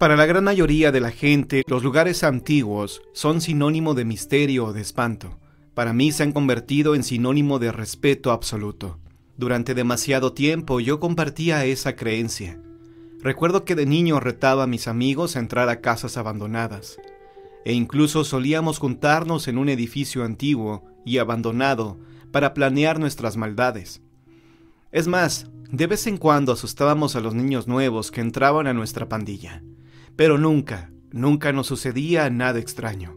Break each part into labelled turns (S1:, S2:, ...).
S1: Para la gran mayoría de la gente, los lugares antiguos son sinónimo de misterio o de espanto. Para mí se han convertido en sinónimo de respeto absoluto. Durante demasiado tiempo yo compartía esa creencia. Recuerdo que de niño retaba a mis amigos a entrar a casas abandonadas, e incluso solíamos juntarnos en un edificio antiguo y abandonado para planear nuestras maldades. Es más, de vez en cuando asustábamos a los niños nuevos que entraban a nuestra pandilla. Pero nunca, nunca nos sucedía nada extraño.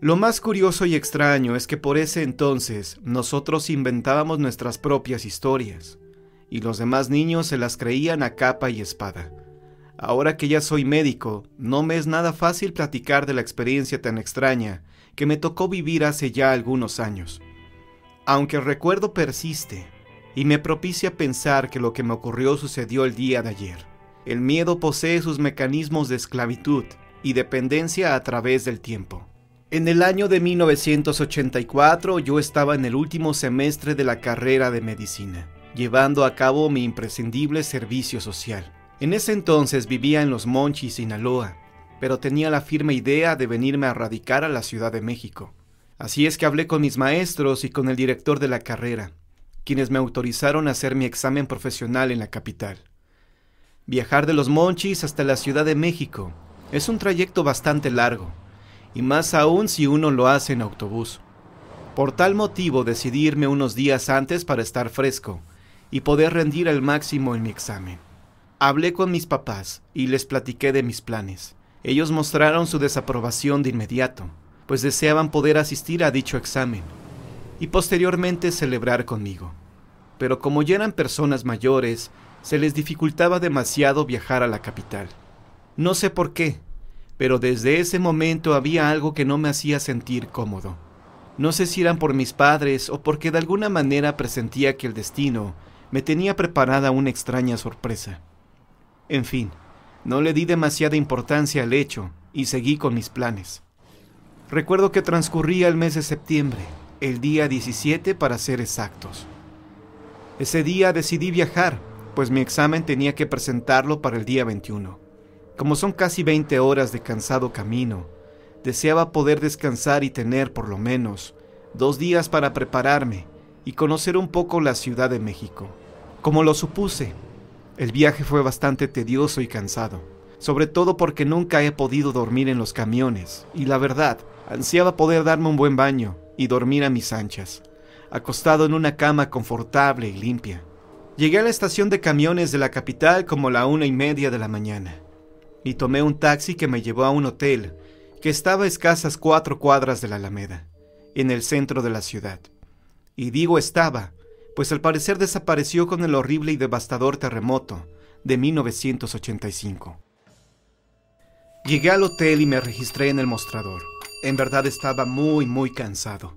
S1: Lo más curioso y extraño es que por ese entonces nosotros inventábamos nuestras propias historias, y los demás niños se las creían a capa y espada. Ahora que ya soy médico, no me es nada fácil platicar de la experiencia tan extraña que me tocó vivir hace ya algunos años. Aunque el recuerdo persiste y me propicia pensar que lo que me ocurrió sucedió el día de ayer. El miedo posee sus mecanismos de esclavitud y dependencia a través del tiempo. En el año de 1984 yo estaba en el último semestre de la carrera de medicina, llevando a cabo mi imprescindible servicio social. En ese entonces vivía en Los Monchis, Sinaloa, pero tenía la firme idea de venirme a radicar a la Ciudad de México. Así es que hablé con mis maestros y con el director de la carrera, quienes me autorizaron a hacer mi examen profesional en la capital. Viajar de los Monchis hasta la Ciudad de México es un trayecto bastante largo, y más aún si uno lo hace en autobús. Por tal motivo decidí irme unos días antes para estar fresco y poder rendir al máximo en mi examen. Hablé con mis papás y les platiqué de mis planes. Ellos mostraron su desaprobación de inmediato, pues deseaban poder asistir a dicho examen y posteriormente celebrar conmigo. Pero como ya eran personas mayores se les dificultaba demasiado viajar a la capital. No sé por qué, pero desde ese momento había algo que no me hacía sentir cómodo. No sé si eran por mis padres o porque de alguna manera presentía que el destino me tenía preparada una extraña sorpresa. En fin, no le di demasiada importancia al hecho y seguí con mis planes. Recuerdo que transcurría el mes de septiembre, el día 17 para ser exactos. Ese día decidí viajar pues mi examen tenía que presentarlo para el día 21. Como son casi 20 horas de cansado camino, deseaba poder descansar y tener por lo menos dos días para prepararme y conocer un poco la Ciudad de México. Como lo supuse, el viaje fue bastante tedioso y cansado, sobre todo porque nunca he podido dormir en los camiones y la verdad, ansiaba poder darme un buen baño y dormir a mis anchas, acostado en una cama confortable y limpia. Llegué a la estación de camiones de la capital como la una y media de la mañana y tomé un taxi que me llevó a un hotel que estaba a escasas cuatro cuadras de la Alameda, en el centro de la ciudad. Y digo estaba, pues al parecer desapareció con el horrible y devastador terremoto de 1985. Llegué al hotel y me registré en el mostrador. En verdad estaba muy, muy cansado.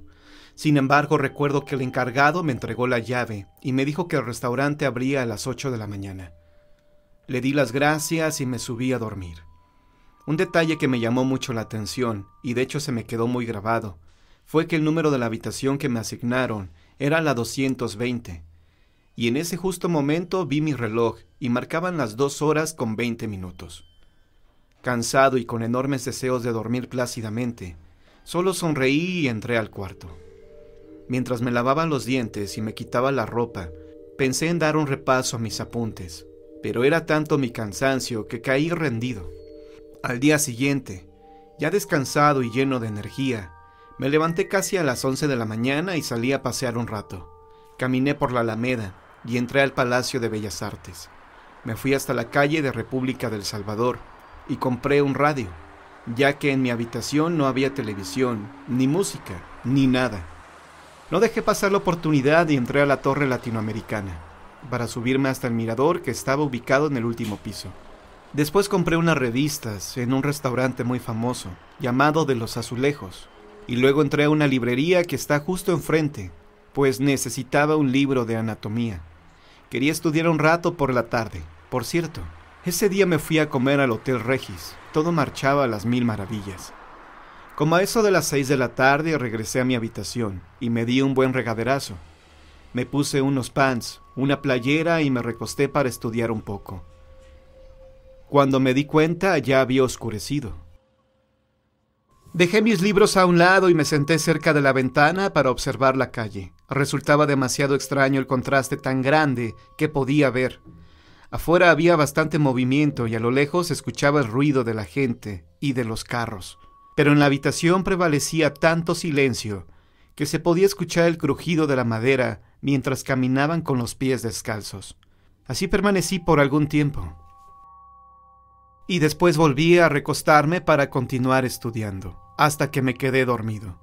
S1: Sin embargo, recuerdo que el encargado me entregó la llave y me dijo que el restaurante abría a las 8 de la mañana. Le di las gracias y me subí a dormir. Un detalle que me llamó mucho la atención, y de hecho se me quedó muy grabado, fue que el número de la habitación que me asignaron era la 220, y en ese justo momento vi mi reloj y marcaban las dos horas con 20 minutos. Cansado y con enormes deseos de dormir plácidamente, solo sonreí y entré al cuarto. Mientras me lavaban los dientes y me quitaba la ropa, pensé en dar un repaso a mis apuntes, pero era tanto mi cansancio que caí rendido. Al día siguiente, ya descansado y lleno de energía, me levanté casi a las 11 de la mañana y salí a pasear un rato. Caminé por la Alameda y entré al Palacio de Bellas Artes. Me fui hasta la calle de República del Salvador y compré un radio, ya que en mi habitación no había televisión, ni música, ni nada. No dejé pasar la oportunidad y entré a la torre latinoamericana, para subirme hasta el mirador que estaba ubicado en el último piso. Después compré unas revistas en un restaurante muy famoso, llamado de los azulejos, y luego entré a una librería que está justo enfrente, pues necesitaba un libro de anatomía. Quería estudiar un rato por la tarde. Por cierto, ese día me fui a comer al Hotel Regis. Todo marchaba a las mil maravillas. Como a eso de las seis de la tarde regresé a mi habitación y me di un buen regaderazo. Me puse unos pants, una playera y me recosté para estudiar un poco. Cuando me di cuenta ya había oscurecido. Dejé mis libros a un lado y me senté cerca de la ventana para observar la calle. Resultaba demasiado extraño el contraste tan grande que podía ver. Afuera había bastante movimiento y a lo lejos escuchaba el ruido de la gente y de los carros pero en la habitación prevalecía tanto silencio que se podía escuchar el crujido de la madera mientras caminaban con los pies descalzos. Así permanecí por algún tiempo. Y después volví a recostarme para continuar estudiando, hasta que me quedé dormido.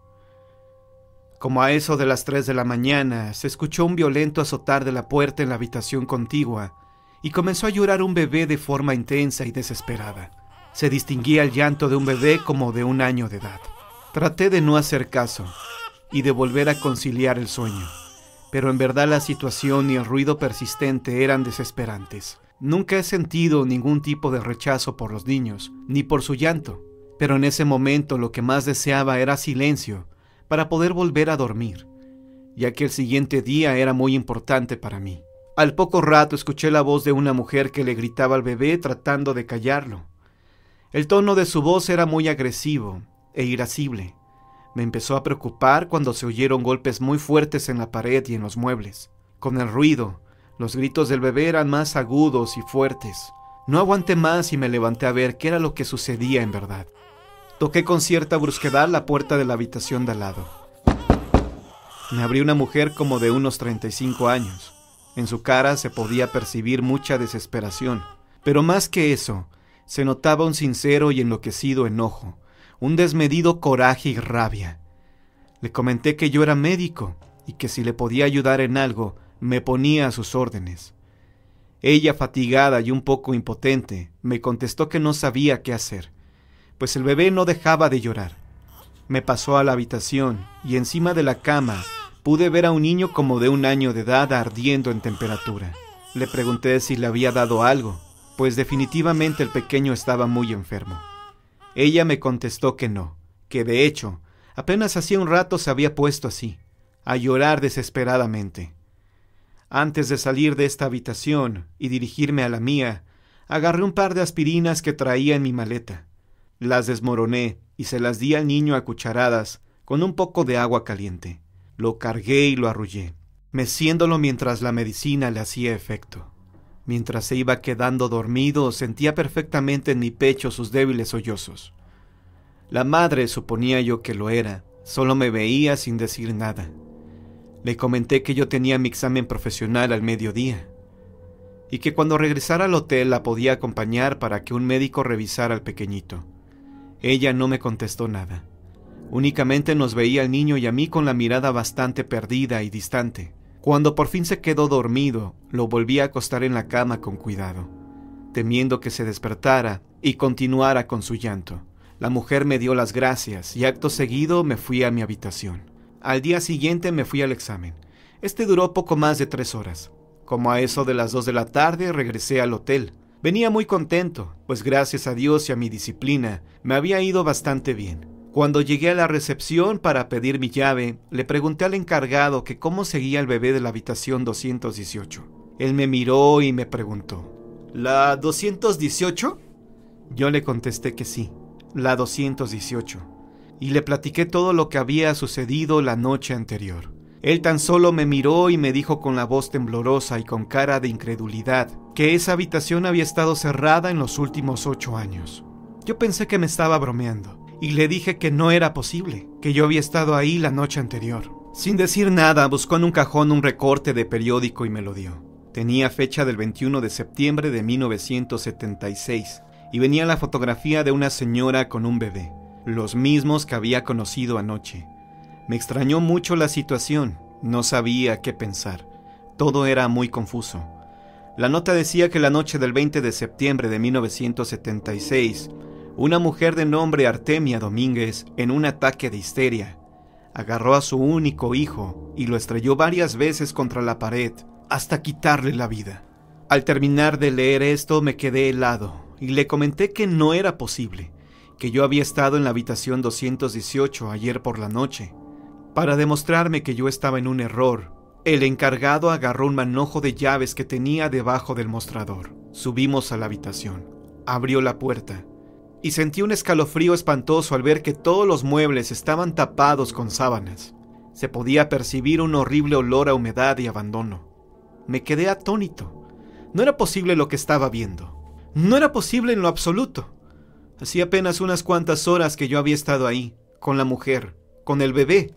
S1: Como a eso de las 3 de la mañana, se escuchó un violento azotar de la puerta en la habitación contigua, y comenzó a llorar un bebé de forma intensa y desesperada. Se distinguía el llanto de un bebé como de un año de edad. Traté de no hacer caso y de volver a conciliar el sueño, pero en verdad la situación y el ruido persistente eran desesperantes. Nunca he sentido ningún tipo de rechazo por los niños, ni por su llanto, pero en ese momento lo que más deseaba era silencio, para poder volver a dormir, ya que el siguiente día era muy importante para mí. Al poco rato escuché la voz de una mujer que le gritaba al bebé tratando de callarlo. El tono de su voz era muy agresivo e irascible. Me empezó a preocupar cuando se oyeron golpes muy fuertes en la pared y en los muebles. Con el ruido, los gritos del bebé eran más agudos y fuertes. No aguanté más y me levanté a ver qué era lo que sucedía en verdad. Toqué con cierta brusquedad la puerta de la habitación de al lado. Me abrió una mujer como de unos 35 años. En su cara se podía percibir mucha desesperación, pero más que eso, se notaba un sincero y enloquecido enojo, un desmedido coraje y rabia. Le comenté que yo era médico y que si le podía ayudar en algo, me ponía a sus órdenes. Ella, fatigada y un poco impotente, me contestó que no sabía qué hacer, pues el bebé no dejaba de llorar. Me pasó a la habitación y encima de la cama pude ver a un niño como de un año de edad ardiendo en temperatura. Le pregunté si le había dado algo pues definitivamente el pequeño estaba muy enfermo. Ella me contestó que no, que de hecho, apenas hacía un rato se había puesto así, a llorar desesperadamente. Antes de salir de esta habitación y dirigirme a la mía, agarré un par de aspirinas que traía en mi maleta. Las desmoroné y se las di al niño a cucharadas con un poco de agua caliente. Lo cargué y lo arrullé, meciéndolo mientras la medicina le hacía efecto. Mientras se iba quedando dormido, sentía perfectamente en mi pecho sus débiles sollozos. La madre suponía yo que lo era, solo me veía sin decir nada. Le comenté que yo tenía mi examen profesional al mediodía y que cuando regresara al hotel la podía acompañar para que un médico revisara al pequeñito. Ella no me contestó nada. Únicamente nos veía al niño y a mí con la mirada bastante perdida y distante. Cuando por fin se quedó dormido, lo volví a acostar en la cama con cuidado, temiendo que se despertara y continuara con su llanto. La mujer me dio las gracias y acto seguido me fui a mi habitación. Al día siguiente me fui al examen. Este duró poco más de tres horas. Como a eso de las dos de la tarde regresé al hotel. Venía muy contento, pues gracias a Dios y a mi disciplina me había ido bastante bien. Cuando llegué a la recepción para pedir mi llave, le pregunté al encargado que cómo seguía el bebé de la habitación 218. Él me miró y me preguntó, ¿La 218? Yo le contesté que sí, la 218, y le platiqué todo lo que había sucedido la noche anterior. Él tan solo me miró y me dijo con la voz temblorosa y con cara de incredulidad que esa habitación había estado cerrada en los últimos ocho años. Yo pensé que me estaba bromeando y le dije que no era posible, que yo había estado ahí la noche anterior. Sin decir nada, buscó en un cajón un recorte de periódico y me lo dio. Tenía fecha del 21 de septiembre de 1976 y venía la fotografía de una señora con un bebé, los mismos que había conocido anoche. Me extrañó mucho la situación, no sabía qué pensar. Todo era muy confuso. La nota decía que la noche del 20 de septiembre de 1976, una mujer de nombre Artemia Domínguez, en un ataque de histeria, agarró a su único hijo y lo estrelló varias veces contra la pared hasta quitarle la vida. Al terminar de leer esto me quedé helado y le comenté que no era posible, que yo había estado en la habitación 218 ayer por la noche. Para demostrarme que yo estaba en un error, el encargado agarró un manojo de llaves que tenía debajo del mostrador. Subimos a la habitación, abrió la puerta y sentí un escalofrío espantoso al ver que todos los muebles estaban tapados con sábanas. Se podía percibir un horrible olor a humedad y abandono. Me quedé atónito. No era posible lo que estaba viendo. No era posible en lo absoluto. Hacía apenas unas cuantas horas que yo había estado ahí, con la mujer, con el bebé.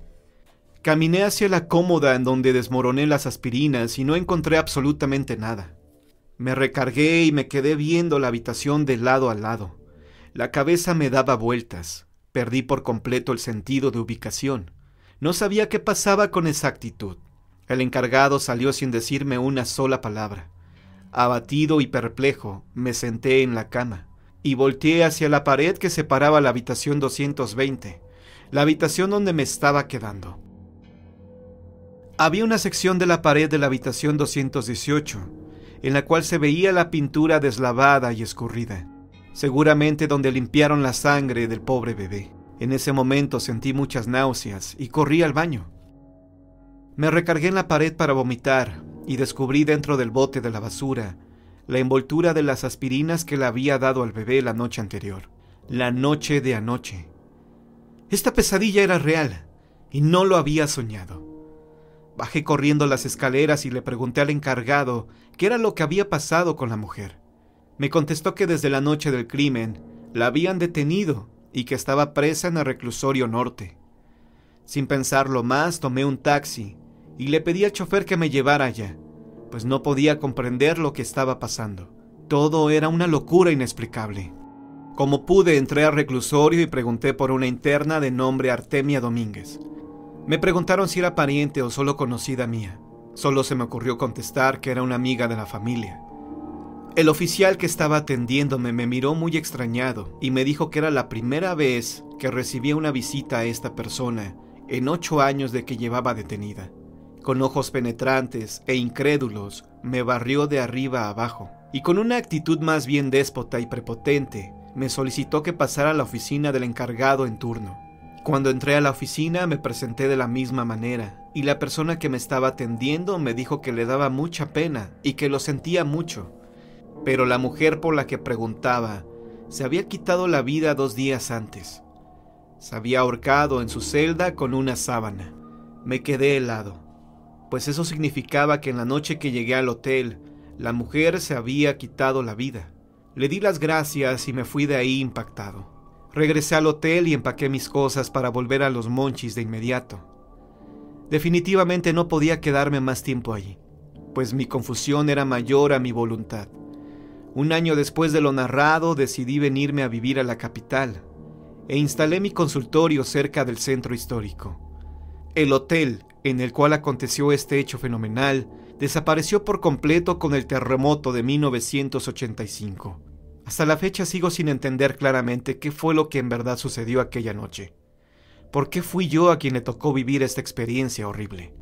S1: Caminé hacia la cómoda en donde desmoroné las aspirinas y no encontré absolutamente nada. Me recargué y me quedé viendo la habitación de lado a lado. La cabeza me daba vueltas, perdí por completo el sentido de ubicación. No sabía qué pasaba con exactitud. El encargado salió sin decirme una sola palabra. Abatido y perplejo, me senté en la cama y volteé hacia la pared que separaba la habitación 220, la habitación donde me estaba quedando. Había una sección de la pared de la habitación 218, en la cual se veía la pintura deslavada y escurrida seguramente donde limpiaron la sangre del pobre bebé. En ese momento sentí muchas náuseas y corrí al baño. Me recargué en la pared para vomitar y descubrí dentro del bote de la basura la envoltura de las aspirinas que le había dado al bebé la noche anterior, la noche de anoche. Esta pesadilla era real y no lo había soñado. Bajé corriendo las escaleras y le pregunté al encargado qué era lo que había pasado con la mujer. Me contestó que desde la noche del crimen la habían detenido y que estaba presa en el reclusorio norte. Sin pensarlo más, tomé un taxi y le pedí al chofer que me llevara allá, pues no podía comprender lo que estaba pasando. Todo era una locura inexplicable. Como pude, entré al reclusorio y pregunté por una interna de nombre Artemia Domínguez. Me preguntaron si era pariente o solo conocida mía. Solo se me ocurrió contestar que era una amiga de la familia. El oficial que estaba atendiéndome me miró muy extrañado y me dijo que era la primera vez que recibía una visita a esta persona en ocho años de que llevaba detenida. Con ojos penetrantes e incrédulos, me barrió de arriba a abajo y con una actitud más bien déspota y prepotente, me solicitó que pasara a la oficina del encargado en turno. Cuando entré a la oficina me presenté de la misma manera y la persona que me estaba atendiendo me dijo que le daba mucha pena y que lo sentía mucho, pero la mujer por la que preguntaba se había quitado la vida dos días antes. Se había ahorcado en su celda con una sábana. Me quedé helado, pues eso significaba que en la noche que llegué al hotel, la mujer se había quitado la vida. Le di las gracias y me fui de ahí impactado. Regresé al hotel y empaqué mis cosas para volver a los monchis de inmediato. Definitivamente no podía quedarme más tiempo allí, pues mi confusión era mayor a mi voluntad. Un año después de lo narrado decidí venirme a vivir a la capital e instalé mi consultorio cerca del centro histórico. El hotel en el cual aconteció este hecho fenomenal desapareció por completo con el terremoto de 1985. Hasta la fecha sigo sin entender claramente qué fue lo que en verdad sucedió aquella noche. ¿Por qué fui yo a quien le tocó vivir esta experiencia horrible?